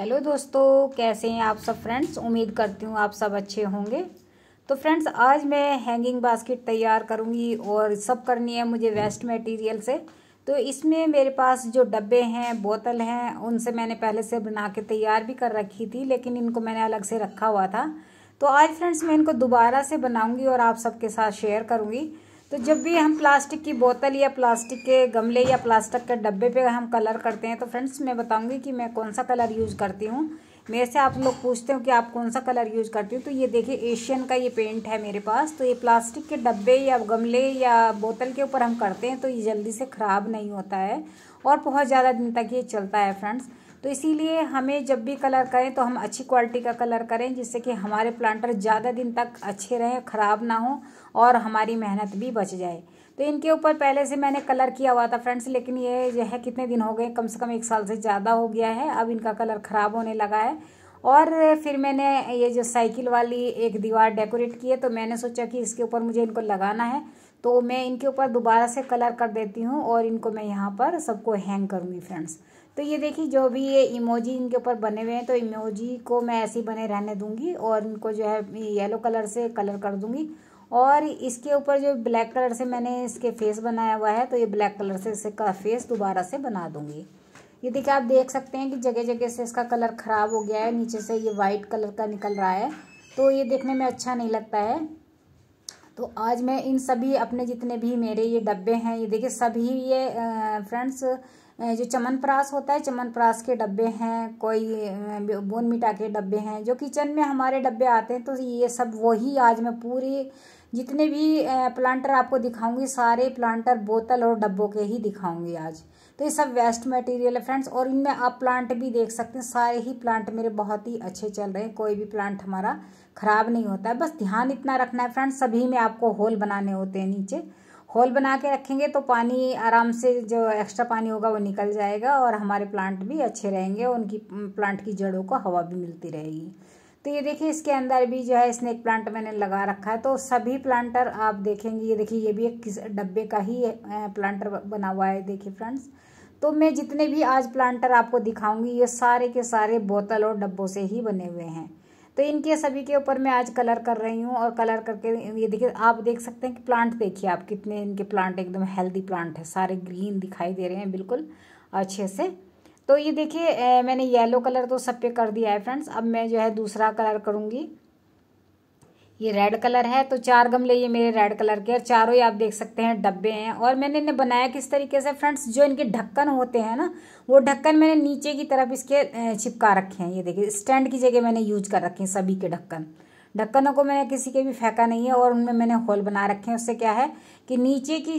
hello दोस्तों कैसे हैं आप सब फ्रेंड्स उम्मीद करती हूँ आप सब अच्छे होंगे तो फ्रेंड्स आज मैं हैंगिंग बास्केट तैयार करूँगी और सब करनी है मुझे वेस्ट मटेरियल से तो इसमें मेरे पास जो डब्बे हैं बोतल हैं उनसे मैंने पहले से बना के तैयार भी कर रखी थी लेकिन इनको मैंने अलग से रखा हुआ था तो आज फ्रेंड्स मैं इनको दोबारा से बनाऊँगी और आप सबके साथ शेयर करूँगी तो जब भी हम प्लास्टिक की बोतल या प्लास्टिक के गमले या प्लास्टिक के डब्बे पे हम कलर करते हैं तो फ्रेंड्स मैं बताऊंगी कि मैं कौन सा कलर यूज़ करती हूँ मेरे से आप लोग पूछते हो कि आप कौन सा कलर यूज़ करती हो तो ये देखिए एशियन का ये पेंट है मेरे पास तो ये प्लास्टिक के डब्बे या गमले या बोतल के ऊपर हम करते हैं तो ये जल्दी से ख़राब नहीं होता है और बहुत ज़्यादा दिन तक ये चलता है फ्रेंड्स तो इसीलिए हमें जब भी कलर करें तो हम अच्छी क्वालिटी का कलर करें जिससे कि हमारे प्लांटर ज़्यादा दिन तक अच्छे रहें ख़राब ना हो और हमारी मेहनत भी बच जाए तो इनके ऊपर पहले से मैंने कलर किया हुआ था फ्रेंड्स लेकिन ये जो है कितने दिन हो गए कम से कम एक साल से ज़्यादा हो गया है अब इनका कलर ख़राब होने लगा है और फिर मैंने ये जो साइकिल वाली एक दीवार डेकोरेट की है तो मैंने सोचा कि इसके ऊपर मुझे इनको लगाना है तो मैं इनके ऊपर दोबारा से कलर कर देती हूँ और इनको मैं यहाँ पर सबको हैंग करूँगी फ्रेंड्स तो ये देखिए जो भी ये इमोजी इनके ऊपर बने हुए हैं तो इमोजी को मैं ऐसे ही बने रहने दूँगी और इनको जो है येलो कलर से कलर कर दूँगी और इसके ऊपर जो ब्लैक कलर से मैंने इसके फेस बनाया हुआ है तो ये ब्लैक कलर से इसका फेस दोबारा से बना दूँगी ये देखिए आप देख सकते हैं कि जगह जगह से इसका कलर ख़राब हो गया है नीचे से ये वाइट कलर का निकल रहा है तो ये देखने में अच्छा नहीं लगता है तो आज मैं इन सभी अपने जितने भी मेरे ये डब्बे हैं ये देखिए सभी ये फ्रेंड्स जो चमनप्रास होता है चमनप्रास के डब्बे हैं कोई बोन मिटा के डब्बे हैं जो किचन में हमारे डब्बे आते हैं तो ये सब वही आज मैं पूरी जितने भी प्लांटर आपको दिखाऊंगी सारे प्लांटर बोतल और डब्बों के ही दिखाऊंगी आज तो ये सब वेस्ट मटेरियल है फ्रेंड्स और इनमें आप प्लांट भी देख सकते हैं सारे ही प्लांट मेरे बहुत ही अच्छे चल रहे हैं कोई भी प्लांट हमारा ख़राब नहीं होता है बस ध्यान इतना रखना है फ्रेंड्स सभी में आपको होल बनाने होते हैं नीचे होल बना के रखेंगे तो पानी आराम से जो एक्स्ट्रा पानी होगा वो निकल जाएगा और हमारे प्लांट भी अच्छे रहेंगे उनकी प्लांट की जड़ों को हवा भी मिलती रहेगी तो ये देखिए इसके अंदर भी जो है स्नेक प्लांट मैंने लगा रखा है तो सभी प्लांटर आप देखेंगे ये देखिए ये भी एक डब्बे का ही प्लांटर बना हुआ है देखिए फ्रेंड्स तो मैं जितने भी आज प्लांटर आपको दिखाऊंगी ये सारे के सारे बोतल और डब्बों से ही बने हुए हैं तो इनके सभी के ऊपर मैं आज कलर कर रही हूँ और कलर करके ये देखिए आप देख सकते हैं कि प्लांट देखिए आप कितने इनके प्लांट एकदम हेल्दी प्लांट है सारे ग्रीन दिखाई दे रहे हैं बिल्कुल अच्छे से तो ये देखिए मैंने येलो कलर तो सब पे कर दिया है फ्रेंड्स अब मैं जो है दूसरा कलर करूँगी ये रेड कलर है तो चार गमले ये मेरे रेड कलर के और चारों ही आप देख सकते हैं डब्बे हैं और मैंने इन्हें बनाया किस तरीके से फ्रेंड्स जो इनके ढक्कन होते हैं ना वो ढक्कन मैंने नीचे की तरफ इसके चिपका रखे हैं ये देखिए स्टैंड की जगह मैंने यूज कर रखे हैं सभी के ढक्कन ढक्कनों को मैंने किसी के भी फेंका नहीं है और उनमें मैंने होल बना रखे हैं उससे क्या है कि नीचे की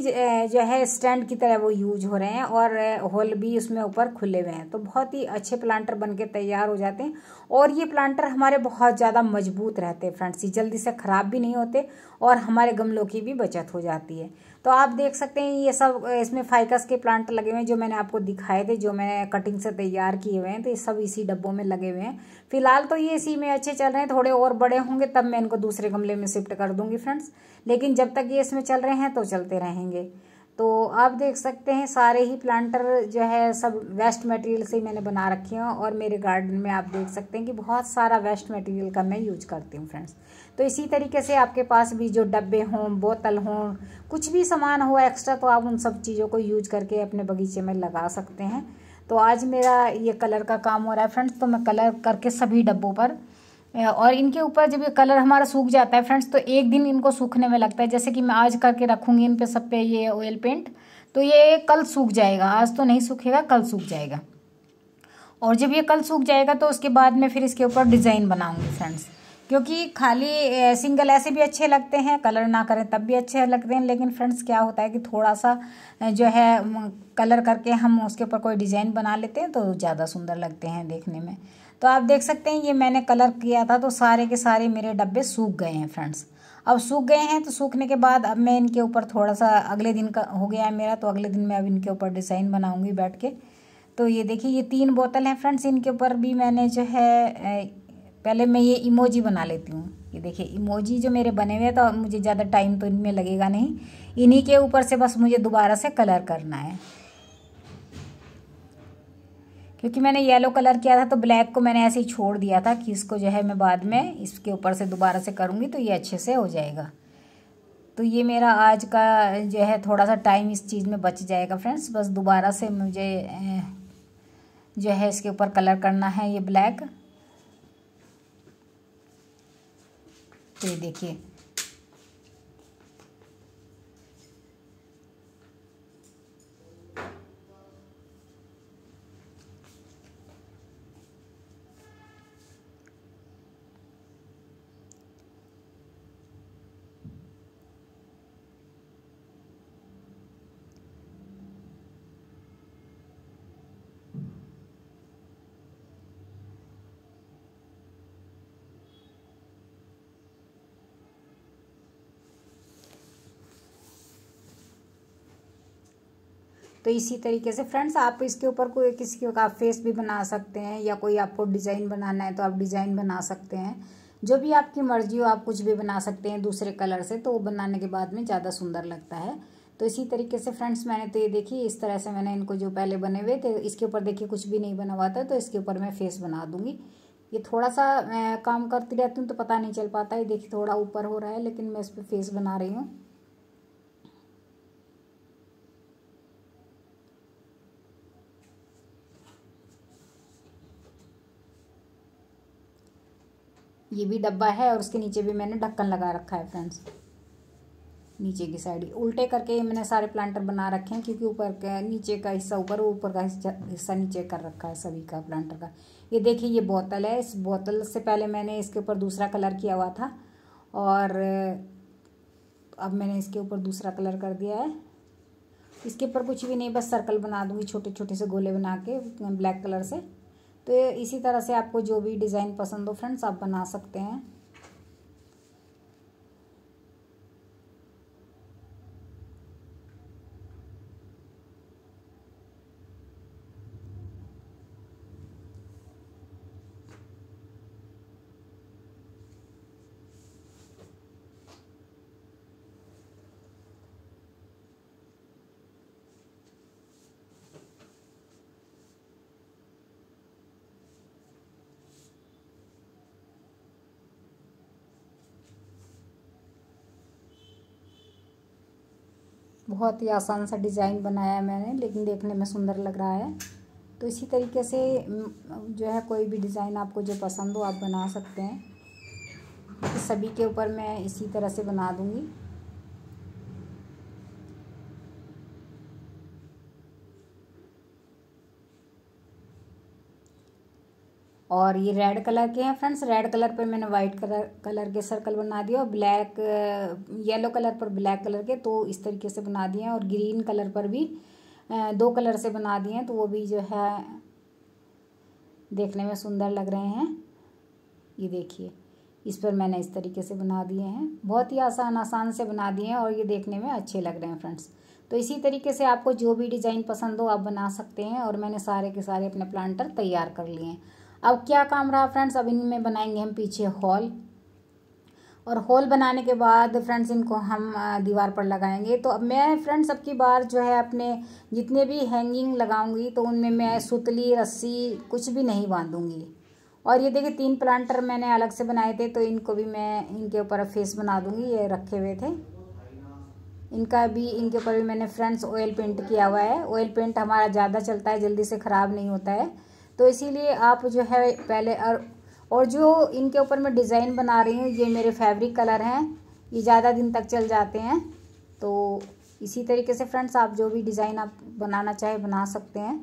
जो है स्टैंड की तरह वो यूज हो रहे हैं और होल भी उसमें ऊपर खुले हुए हैं तो बहुत ही अच्छे प्लांटर बन के तैयार हो जाते हैं और ये प्लांटर हमारे बहुत ज़्यादा मजबूत रहते हैं फ्रेंड्स ये जल्दी से ख़राब भी नहीं होते और हमारे गमलों की भी बचत हो जाती है तो आप देख सकते हैं ये सब इसमें फाइकस के प्लांट लगे हुए हैं जो मैंने आपको दिखाए थे जो मैंने कटिंग से तैयार किए हुए हैं तो ये सब इसी डब्बों में लगे हुए हैं फिलहाल तो ये इसी में अच्छे चल रहे हैं थोड़े और बड़े होंगे तब मैं इनको दूसरे गमले में शिफ्ट कर दूंगी फ्रेंड्स लेकिन जब तक ये इसमें चल रहे हैं तो चलते रहेंगे तो आप देख सकते हैं सारे ही प्लांटर जो है सब वेस्ट मटेरियल से मैंने बना रखे हैं और मेरे गार्डन में आप देख सकते हैं कि बहुत सारा वेस्ट मटेरियल का मैं यूज करती हूँ फ्रेंड्स तो इसी तरीके से आपके पास भी जो डब्बे हों बोतल हों कुछ भी सामान हो एक्स्ट्रा तो आप उन सब चीज़ों को यूज करके अपने बगीचे में लगा सकते हैं तो आज मेरा ये कलर का काम हो रहा है फ्रेंड्स तो मैं कलर करके सभी डब्बों पर और इनके ऊपर जब ये कलर हमारा सूख जाता है फ्रेंड्स तो एक दिन इनको सूखने में लगता है जैसे कि मैं आज करके रखूँगी इन पर सब पे ये ऑयल पेंट तो ये कल सूख जाएगा आज तो नहीं सूखेगा कल सूख जाएगा और जब ये कल सूख जाएगा तो उसके बाद में फिर इसके ऊपर डिज़ाइन बनाऊँगी फ्रेंड्स क्योंकि खाली सिंगल ऐसे भी अच्छे लगते हैं कलर ना करें तब भी अच्छे लगते हैं लेकिन फ्रेंड्स क्या होता है कि थोड़ा सा जो है कलर करके हम उसके ऊपर कोई डिज़ाइन बना लेते हैं तो ज़्यादा सुंदर लगते हैं देखने में तो आप देख सकते हैं ये मैंने कलर किया था तो सारे के सारे मेरे डब्बे सूख गए हैं फ्रेंड्स अब सूख गए हैं तो सूखने के बाद अब मैं इनके ऊपर थोड़ा सा अगले दिन का हो गया है मेरा तो अगले दिन मैं अब इनके ऊपर डिज़ाइन बनाऊंगी बैठ के तो ये देखिए ये तीन बोतल हैं फ्रेंड्स इनके ऊपर भी मैंने जो है पहले मैं ये इमोजी बना लेती हूँ ये देखिए इमोजी जो मेरे बने हुए हैं तो मुझे ज़्यादा टाइम तो इनमें लगेगा नहीं इन्हीं के ऊपर से बस मुझे दोबारा से कलर करना है क्योंकि मैंने येलो कलर किया था तो ब्लैक को मैंने ऐसे ही छोड़ दिया था कि इसको जो है मैं बाद में इसके ऊपर से दोबारा से करूँगी तो ये अच्छे से हो जाएगा तो ये मेरा आज का जो है थोड़ा सा टाइम इस चीज़ में बच जाएगा फ्रेंड्स बस दोबारा से मुझे जो है इसके ऊपर कलर करना है ये ब्लैक तो ये देखिए तो इसी तरीके से फ्रेंड्स आप इसके ऊपर कोई किसी का फेस भी बना सकते हैं या कोई आपको डिज़ाइन बनाना है तो आप डिज़ाइन बना सकते हैं जो भी आपकी मर्जी हो आप कुछ भी बना सकते हैं दूसरे कलर से तो वो बनाने के बाद में ज़्यादा सुंदर लगता है तो इसी तरीके से फ्रेंड्स मैंने तो ये देखी इस तरह से मैंने इनको जो पहले बने हुए थे इसके ऊपर देखिए कुछ भी नहीं बना हुआ था तो इसके ऊपर मैं फेस बना दूँगी ये थोड़ा सा मैं काम करती रहती हूँ तो पता नहीं चल पाता ये देखिए थोड़ा ऊपर हो रहा है लेकिन मैं इस पर फेस बना रही हूँ ये भी डब्बा है और उसके नीचे भी मैंने ढक्कन लगा रखा है फ्रेंड्स नीचे की साइड उल्टे करके मैंने सारे प्लांटर बना रखे हैं क्योंकि ऊपर का नीचे का हिस्सा ऊपर ऊपर का हिस्सा नीचे कर रखा है सभी का प्लांटर का ये देखिए ये बोतल है इस बोतल से पहले मैंने इसके ऊपर दूसरा कलर किया हुआ था और अब मैंने इसके ऊपर दूसरा कलर कर दिया है इसके ऊपर कुछ भी नहीं बस सर्कल बना दूँगी छोटे छोटे से गोले बना के ब्लैक कलर से तो इसी तरह से आपको जो भी डिज़ाइन पसंद हो फ्रेंड्स आप बना सकते हैं बहुत ही आसान सा डिज़ाइन बनाया है मैंने लेकिन देखने में सुंदर लग रहा है तो इसी तरीके से जो है कोई भी डिज़ाइन आपको जो पसंद हो आप बना सकते हैं सभी के ऊपर मैं इसी तरह से बना दूँगी और ये रेड कलर के हैं फ्रेंड्स रेड कलर पर मैंने वाइट कलर कलर के सर्कल बना दिए और ब्लैक येलो कलर पर ब्लैक कलर के तो इस तरीके से बना दिए हैं और ग्रीन कलर पर भी दो कलर से बना दिए हैं तो वो भी जो है देखने में सुंदर लग रहे हैं ये देखिए इस पर मैंने इस तरीके से बना दिए हैं बहुत ही आसान आसान से बना दिए हैं और ये देखने में अच्छे लग रहे हैं फ्रेंड्स तो इसी तरीके से आपको जो भी डिज़ाइन पसंद हो आप बना सकते हैं और मैंने सारे के सारे अपने प्लांटर तैयार कर लिए हैं अब क्या काम रहा फ्रेंड्स अब इनमें बनाएंगे हम पीछे हॉल और होल बनाने के बाद फ्रेंड्स इनको हम दीवार पर लगाएंगे तो अब मैं फ्रेंड्स अब की बार जो है अपने जितने भी हैंगिंग लगाऊंगी तो उनमें मैं सुतली रस्सी कुछ भी नहीं बांधूंगी और ये देखिए तीन प्लांटर मैंने अलग से बनाए थे तो इनको भी मैं इनके ऊपर फेस बना दूंगी ये रखे हुए थे इनका भी इनके ऊपर भी मैंने फ्रेंड्स ऑयल पेंट किया हुआ है ऑयल पेंट हमारा ज़्यादा चलता है जल्दी से ख़राब नहीं होता है तो इसीलिए आप जो है पहले और और जो इनके ऊपर मैं डिज़ाइन बना रही हूँ ये मेरे फैब्रिक कलर हैं ये ज़्यादा दिन तक चल जाते हैं तो इसी तरीके से फ्रेंड्स आप जो भी डिज़ाइन आप बनाना चाहे बना सकते हैं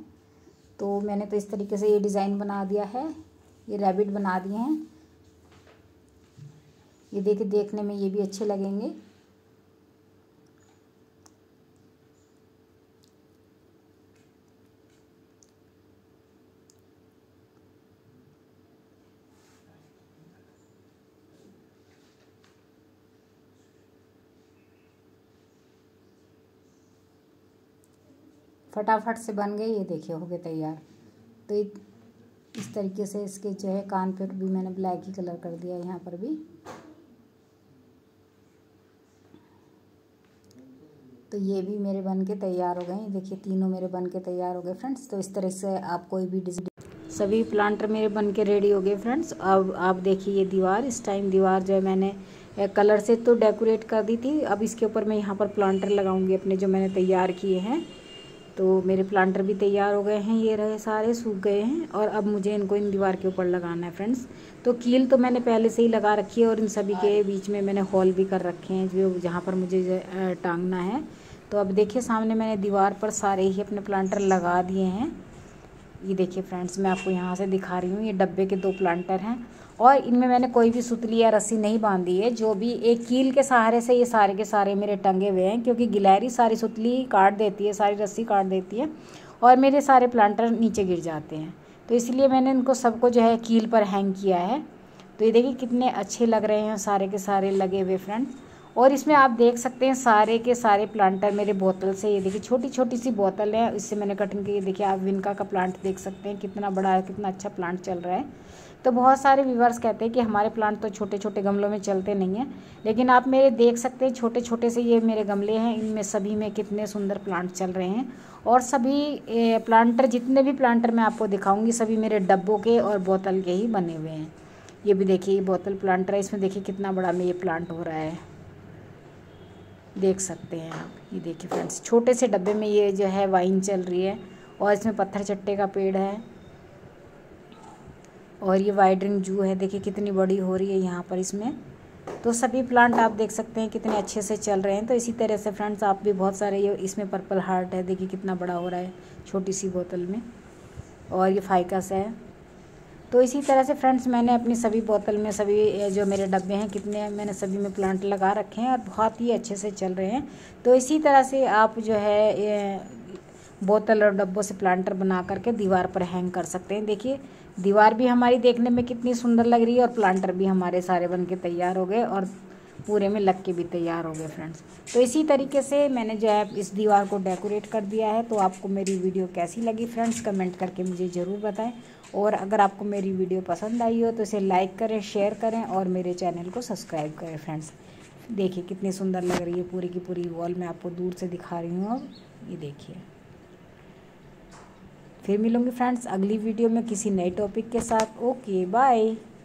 तो मैंने तो इस तरीके से ये डिज़ाइन बना दिया है ये रैबिट बना दिए हैं ये देखिए देखने में ये भी अच्छे लगेंगे फटाफट से बन गई ये देखिए हो गए तैयार तो इस तरीके से इसके जो है कान पे भी मैंने ब्लैक ही कलर कर दिया यहाँ पर भी तो ये भी मेरे बन के तैयार हो गए देखिए तीनों मेरे बन के तैयार हो गए फ्रेंड्स तो इस तरह से आप कोई भी डिजाइन सभी प्लांटर मेरे बन के रेडी हो गए फ्रेंड्स अब आप देखिए ये दीवार इस टाइम दीवार जो है मैंने कलर से तो डेकोरेट कर दी थी अब इसके ऊपर मैं यहाँ पर प्लांटर लगाऊंगी अपने जो मैंने तैयार किए हैं तो मेरे प्लांटर भी तैयार हो गए हैं ये रहे सारे सूख गए हैं और अब मुझे इनको इन दीवार के ऊपर लगाना है फ्रेंड्स तो कील तो मैंने पहले से ही लगा रखी है और इन सभी के बीच में मैंने हॉल भी कर रखे हैं जो जहाँ पर मुझे टांगना है तो अब देखिए सामने मैंने दीवार पर सारे ही अपने प्लांटर लगा दिए हैं ये देखिए फ्रेंड्स मैं आपको यहाँ से दिखा रही हूँ ये डब्बे के दो प्लांटर हैं और इनमें मैंने कोई भी सुतली या रस्सी नहीं बांधी है जो भी एक कील के सहारे से ये सारे के सारे मेरे टंगे हुए हैं क्योंकि गिलहरी सारी सुतली काट देती है सारी रस्सी काट देती है और मेरे सारे प्लांटर नीचे गिर जाते हैं तो इसलिए मैंने इनको सबको जो है कील पर हैंग किया है तो ये देखिए कितने अच्छे लग रहे हैं सारे के सारे लगे हुए फ्रेंड्स और इसमें आप देख सकते हैं सारे के सारे प्लांटर मेरे बोतल से ये देखिए छोटी छोटी सी बोतल है इससे मैंने कटिंग की देखिए आप विनका का प्लांट देख सकते हैं कितना बड़ा है कितना अच्छा प्लांट चल रहा है तो बहुत सारे व्यूवर्स कहते हैं कि हमारे प्लांट तो छोटे छोटे गमलों में चलते नहीं हैं लेकिन आप मेरे देख सकते हैं छोटे छोटे से ये मेरे गमले हैं इनमें सभी में कितने सुंदर प्लांट चल रहे हैं और सभी प्लांटर जितने भी प्लांटर मैं आपको दिखाऊंगी सभी मेरे डब्बों के और बोतल के ही बने हुए हैं ये भी देखिए ये बोतल प्लांटर है इसमें देखिए कितना बड़ा में ये प्लांट हो रहा है देख सकते हैं आप ये देखिए फ्रेंड्स छोटे से डब्बे में ये जो है वाइन चल रही है और इसमें पत्थर चट्टे का पेड़ है और ये वाइड्रिंग जू है देखिए कितनी बड़ी हो रही है यहाँ पर इसमें तो सभी प्लांट आप देख सकते हैं कितने अच्छे से चल रहे हैं तो इसी तरह से फ्रेंड्स आप भी बहुत सारे ये इसमें पर्पल हार्ट है देखिए कितना बड़ा हो रहा है छोटी सी बोतल में और ये फाइकस है तो इसी तरह से फ्रेंड्स मैंने अपनी सभी बोतल में सभी जो मेरे डब्बे हैं कितने मैंने सभी में प्लांट लगा रखे हैं और बहुत ही अच्छे से चल रहे हैं तो इसी तरह से आप जो है बोतल और डब्बों से प्लांटर बना करके दीवार पर हैंग कर सकते हैं देखिए दीवार भी हमारी देखने में कितनी सुंदर लग रही है और प्लांटर भी हमारे सारे बन के तैयार हो गए और पूरे में लग के भी तैयार हो गए फ्रेंड्स तो इसी तरीके से मैंने जो है इस दीवार को डेकोरेट कर दिया है तो आपको मेरी वीडियो कैसी लगी फ्रेंड्स कमेंट करके मुझे ज़रूर बताएं और अगर आपको मेरी वीडियो पसंद आई हो तो इसे लाइक करें शेयर करें और मेरे चैनल को सब्सक्राइब करें फ्रेंड्स देखिए कितनी सुंदर लग रही है पूरी की पूरी वॉल मैं आपको दूर से दिखा रही हूँ अब ये देखिए फिर मिलूँगी फ्रेंड्स अगली वीडियो में किसी नए टॉपिक के साथ ओके बाय